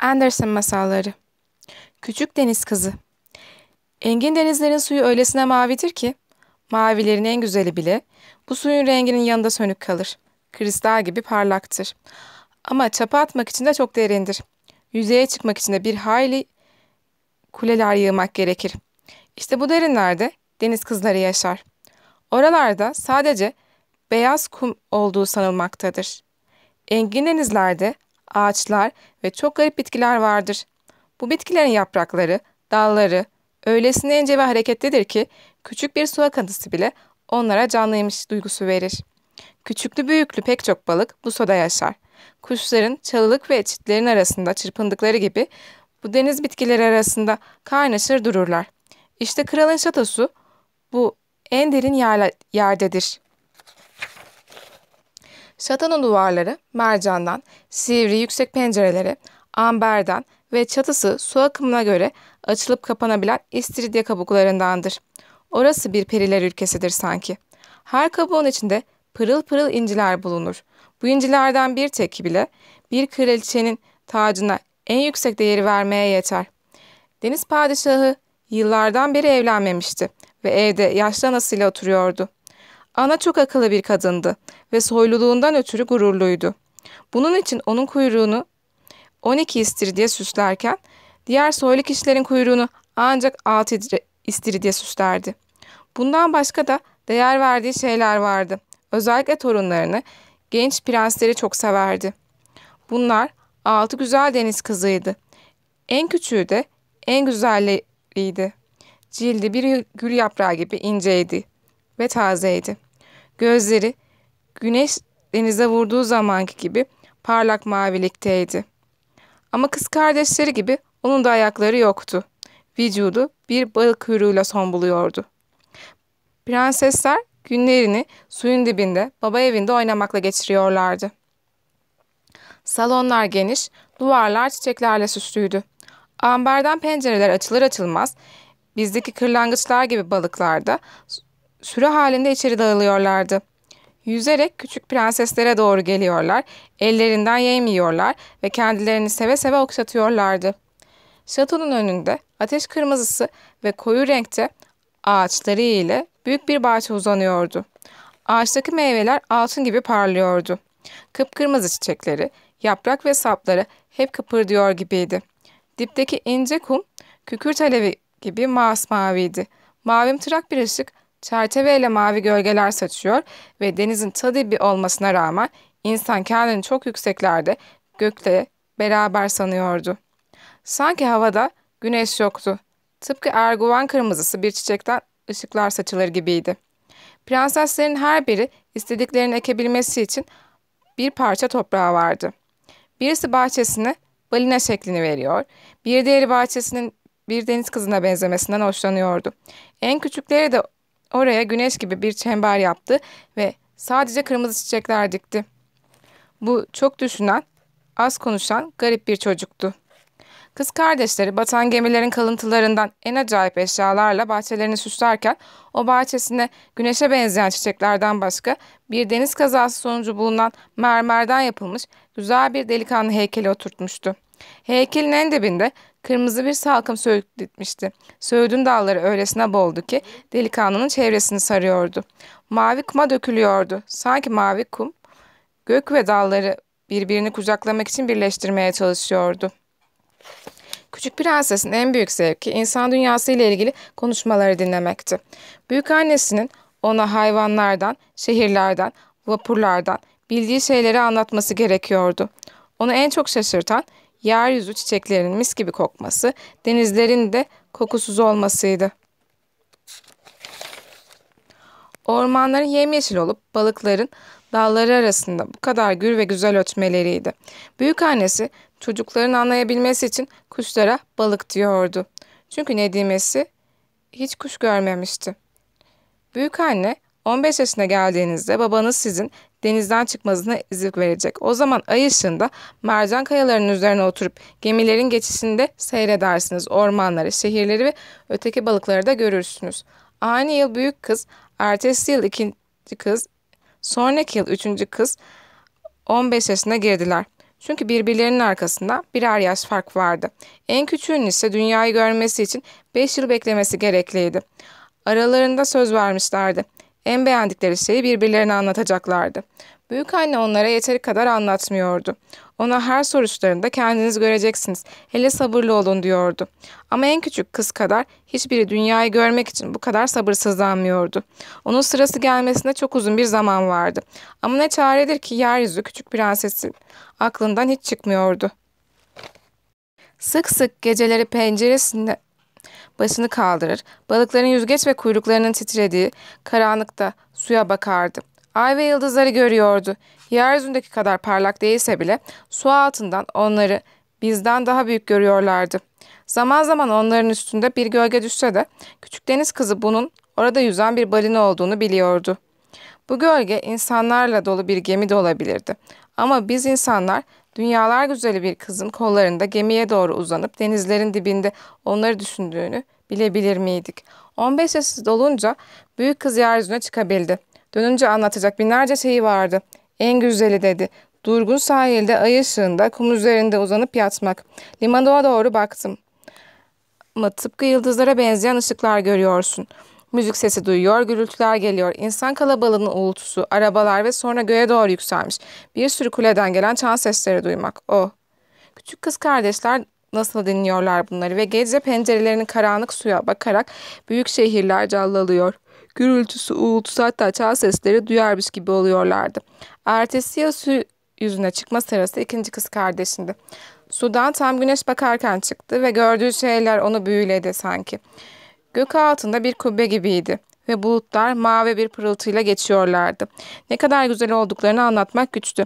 Anderson Masalları Küçük Deniz Kızı Engin denizlerin suyu öylesine mavidir ki, mavilerin en güzeli bile bu suyun renginin yanında sönük kalır. Kristal gibi parlaktır. Ama çapa atmak için de çok derindir. Yüzeye çıkmak için de bir hayli kuleler yığmak gerekir. İşte bu derinlerde deniz kızları yaşar. Oralarda sadece beyaz kum olduğu sanılmaktadır. Engin denizlerde ağaçlar ve çok garip bitkiler vardır. Bu bitkilerin yaprakları, dalları öylesine ince ve hareketlidir ki küçük bir su akıntısı bile onlara canlıymış duygusu verir. Küçüklü büyüklü pek çok balık bu suda yaşar. Kuşların çalılık ve çitlerin arasında çırpındıkları gibi bu deniz bitkileri arasında kaynaşır dururlar. İşte kralın şatosu bu en derin yerdedir.'' Şatanın duvarları mercandan, sivri yüksek pencereleri amberden ve çatısı su akımına göre açılıp kapanabilen istiridye kabuklarındandır. Orası bir periler ülkesidir sanki. Her kabuğun içinde pırıl pırıl inciler bulunur. Bu incilerden bir teki bile bir kraliçenin tacına en yüksek değeri vermeye yeter. Deniz padişahı yıllardan beri evlenmemişti ve evde yaşlı anasıyla oturuyordu. Ana çok akıllı bir kadındı ve soyluluğundan ötürü gururluydu. Bunun için onun kuyruğunu 12 istiridye süslerken diğer soylu kişilerin kuyruğunu ancak 6 istiridye süslerdi. Bundan başka da değer verdiği şeyler vardı. Özellikle torunlarını, genç prensleri çok severdi. Bunlar altı güzel deniz kızıydı. En küçüğü de en güzelleriydi. Cildi bir gül yaprağı gibi inceydi ve tazeydi.'' Gözleri güneş denize vurduğu zamanki gibi parlak mavilikteydi. Ama kız kardeşleri gibi onun da ayakları yoktu. Vücudu bir balık kuyruğuyla son buluyordu. Prensesler günlerini suyun dibinde baba evinde oynamakla geçiriyorlardı. Salonlar geniş, duvarlar çiçeklerle süslüydü. Amberden pencereler açılır açılmaz bizdeki kırlangıçlar gibi balıklarda sürü halinde içeri dağılıyorlardı. Yüzerek küçük prenseslere doğru geliyorlar, ellerinden yem yiyorlar ve kendilerini seve seve okşatıyorlardı. Şatonun önünde ateş kırmızısı ve koyu renkte ağaçları ile büyük bir bahçe uzanıyordu. Ağaçtaki meyveler altın gibi parlıyordu. Kıpkırmızı çiçekleri, yaprak ve sapları hep kıpırdıyor gibiydi. Dipteki ince kum, kükürt alevi gibi masmaviydi. Mavim tırak bir ışık çerçeveyle mavi gölgeler saçıyor ve denizin tadı bir olmasına rağmen insan kendini çok yükseklerde gökle beraber sanıyordu. Sanki havada güneş yoktu. Tıpkı erguvan kırmızısı bir çiçekten ışıklar saçılır gibiydi. Prenseslerin her biri istediklerini ekebilmesi için bir parça toprağı vardı. Birisi bahçesine balina şeklini veriyor, bir diğeri bahçesinin bir deniz kızına benzemesinden hoşlanıyordu. En küçükleri de Oraya güneş gibi bir çember yaptı ve sadece kırmızı çiçekler dikti. Bu çok düşünen, az konuşan garip bir çocuktu. Kız kardeşleri batan gemilerin kalıntılarından en acayip eşyalarla bahçelerini süslerken o bahçesine güneşe benzeyen çiçeklerden başka bir deniz kazası sonucu bulunan mermerden yapılmış güzel bir delikanlı heykeli oturtmuştu. Heykelin en dibinde kırmızı bir salkım söğütletmişti. Söğüdün dalları öylesine boldu ki delikanlının çevresini sarıyordu. Mavi kuma dökülüyordu. Sanki mavi kum gök ve dalları birbirini kucaklamak için birleştirmeye çalışıyordu. Küçük Prenses'in en büyük zevki insan dünyası ile ilgili konuşmaları dinlemekti. Büyük annesinin ona hayvanlardan, şehirlerden, vapurlardan bildiği şeyleri anlatması gerekiyordu. Onu en çok şaşırtan yeryüzü çiçeklerinin mis gibi kokması, denizlerin de kokusuz olmasıydı. Ormanların yemyeşil olup balıkların dalları arasında bu kadar gür ve güzel ötmeleriydi. Büyük annesi çocukların anlayabilmesi için kuşlara balık diyordu. Çünkü Nedimesi hiç kuş görmemişti. Büyük anne 15 yaşına geldiğinizde babanız sizin denizden çıkmanızına izin verecek. O zaman ay ışığında mercan kayalarının üzerine oturup gemilerin geçişinde seyredersiniz. Ormanları, şehirleri ve öteki balıkları da görürsünüz. Aynı yıl büyük kız, ertesi yıl ikinci kız, sonraki yıl üçüncü kız 15 yaşına girdiler. Çünkü birbirlerinin arkasında birer yaş fark vardı. En küçüğün ise dünyayı görmesi için 5 yıl beklemesi gerekliydi. Aralarında söz vermişlerdi. En beğendikleri şeyi birbirlerine anlatacaklardı. Büyük anne onlara yeteri kadar anlatmıyordu. Ona her soruşlarında kendiniz göreceksiniz. Hele sabırlı olun diyordu. Ama en küçük kız kadar hiçbiri dünyayı görmek için bu kadar sabırsızlanmıyordu. Onun sırası gelmesine çok uzun bir zaman vardı. Ama ne çaredir ki yeryüzü küçük prensesin aklından hiç çıkmıyordu. Sık sık geceleri penceresinde başını kaldırır, balıkların yüzgeç ve kuyruklarının titrediği karanlıkta suya bakardı. Ay ve yıldızları görüyordu. Yeryüzündeki kadar parlak değilse bile su altından onları bizden daha büyük görüyorlardı. Zaman zaman onların üstünde bir gölge düşse de küçük deniz kızı bunun orada yüzen bir balina olduğunu biliyordu. Bu gölge insanlarla dolu bir gemi de olabilirdi. Ama biz insanlar Dünyalar güzeli bir kızın kollarında gemiye doğru uzanıp denizlerin dibinde onları düşündüğünü bilebilir miydik? 15 yaşı dolunca büyük kız yeryüzüne çıkabildi. Dönünce anlatacak binlerce şeyi vardı. En güzeli dedi. Durgun sahilde ay ışığında kum üzerinde uzanıp yatmak. Limana doğru baktım. Ama tıpkı yıldızlara benzeyen ışıklar görüyorsun. Müzik sesi duyuyor, gürültüler geliyor. İnsan kalabalığının uğultusu, arabalar ve sonra göğe doğru yükselmiş. Bir sürü kuleden gelen çan sesleri duymak. O. Oh. Küçük kız kardeşler nasıl dinliyorlar bunları ve gece pencerelerini karanlık suya bakarak büyük şehirler callalıyor. Gürültüsü, uğultusu hatta çal sesleri duyarmış gibi oluyorlardı. Ertesi yıl su yüzüne çıkma sırası ikinci kız kardeşindi. Sudan tam güneş bakarken çıktı ve gördüğü şeyler onu büyüledi sanki. Gök altında bir kubbe gibiydi ve bulutlar mavi bir pırıltıyla geçiyorlardı. Ne kadar güzel olduklarını anlatmak güçtü.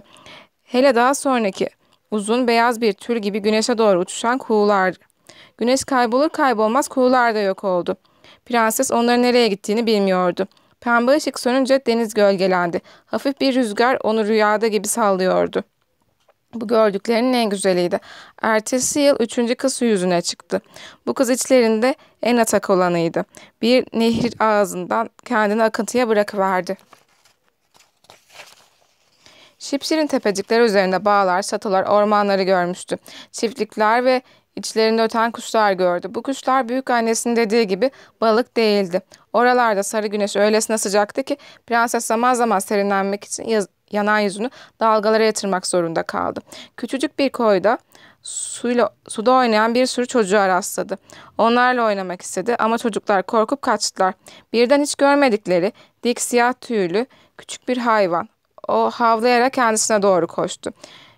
Hele daha sonraki uzun beyaz bir tül gibi güneşe doğru uçuşan kuğular. Güneş kaybolur kaybolmaz kuğular da yok oldu. Prenses onların nereye gittiğini bilmiyordu. Pembe ışık sönünce deniz gölgelendi. Hafif bir rüzgar onu rüyada gibi sallıyordu. Bu gördüklerinin en güzeliydi. Ertesi yıl üçüncü kız yüzüne çıktı. Bu kız içlerinde en atak olanıydı. Bir nehir ağzından kendini akıntıya bırakıverdi. Şipşir'in tepecikleri üzerinde bağlar, satılar, ormanları görmüştü. Çiftlikler ve içlerinde öten kuşlar gördü. Bu kuşlar büyük annesinin dediği gibi balık değildi. Oralarda sarı güneş öylesine sıcaktı ki prenses zaman zaman serinlenmek için yaz yanan yüzünü dalgalara yatırmak zorunda kaldı. Küçücük bir koyda suyla, suda oynayan bir sürü çocuğa rastladı. Onlarla oynamak istedi ama çocuklar korkup kaçtılar. Birden hiç görmedikleri dik siyah tüylü küçük bir hayvan. O havlayarak kendisine doğru koştu.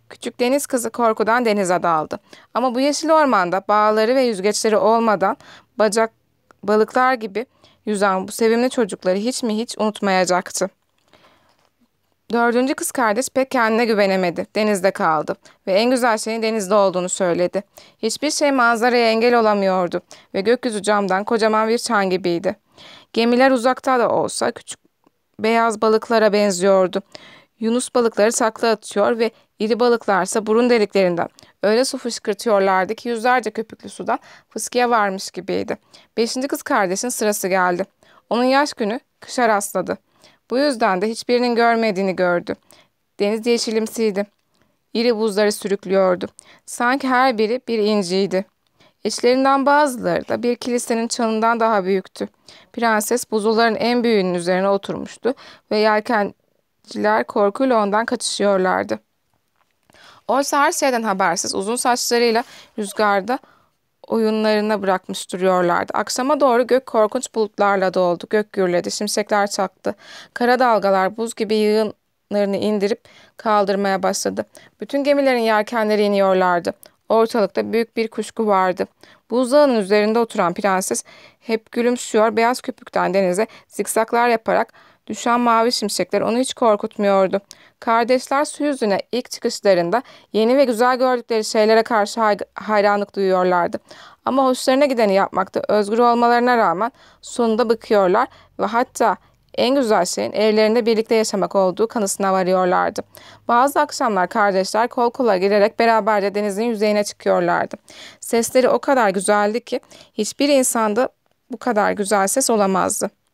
Küçük deniz kızı korkudan denize daldı. Ama bu yeşil ormanda bağları ve yüzgeçleri olmadan bacak balıklar gibi yüzen bu sevimli çocukları hiç mi hiç unutmayacaktı. Dördüncü kız kardeş pek kendine güvenemedi. Denizde kaldı ve en güzel şeyin denizde olduğunu söyledi. Hiçbir şey manzaraya engel olamıyordu ve gökyüzü camdan kocaman bir çan gibiydi. Gemiler uzakta da olsa küçük beyaz balıklara benziyordu. Yunus balıkları takla atıyor ve iri balıklarsa burun deliklerinden öyle su fışkırtıyorlardı ki yüzlerce köpüklü sudan fıskiye varmış gibiydi. Beşinci kız kardeşin sırası geldi. Onun yaş günü kışa rastladı. Bu yüzden de hiçbirinin görmediğini gördü. Deniz yeşilimsiydi. İri buzları sürüklüyordu. Sanki her biri bir inciydi. İçlerinden bazıları da bir kilisenin çanından daha büyüktü. Prenses buzulların en büyüğünün üzerine oturmuştu ve yelkenciler korkuyla ondan kaçışıyorlardı. Oysa her şeyden habersiz uzun saçlarıyla rüzgarda oyunlarına bırakmış duruyorlardı. Akşama doğru gök korkunç bulutlarla doldu. Gök gürledi, şimşekler çaktı. Kara dalgalar buz gibi yığınlarını indirip kaldırmaya başladı. Bütün gemilerin yelkenleri iniyorlardı. Ortalıkta büyük bir kuşku vardı. Buzdağının üzerinde oturan prenses hep gülümsüyor, beyaz köpükten denize zikzaklar yaparak düşen mavi şimşekler onu hiç korkutmuyordu. Kardeşler su yüzüne ilk çıkışlarında yeni ve güzel gördükleri şeylere karşı hay hayranlık duyuyorlardı. Ama hoşlarına gideni yapmakta özgür olmalarına rağmen sonunda bıkıyorlar ve hatta en güzel şeyin evlerinde birlikte yaşamak olduğu kanısına varıyorlardı. Bazı akşamlar kardeşler kol kola girerek beraberce denizin yüzeyine çıkıyorlardı. Sesleri o kadar güzeldi ki hiçbir insanda bu kadar güzel ses olamazdı.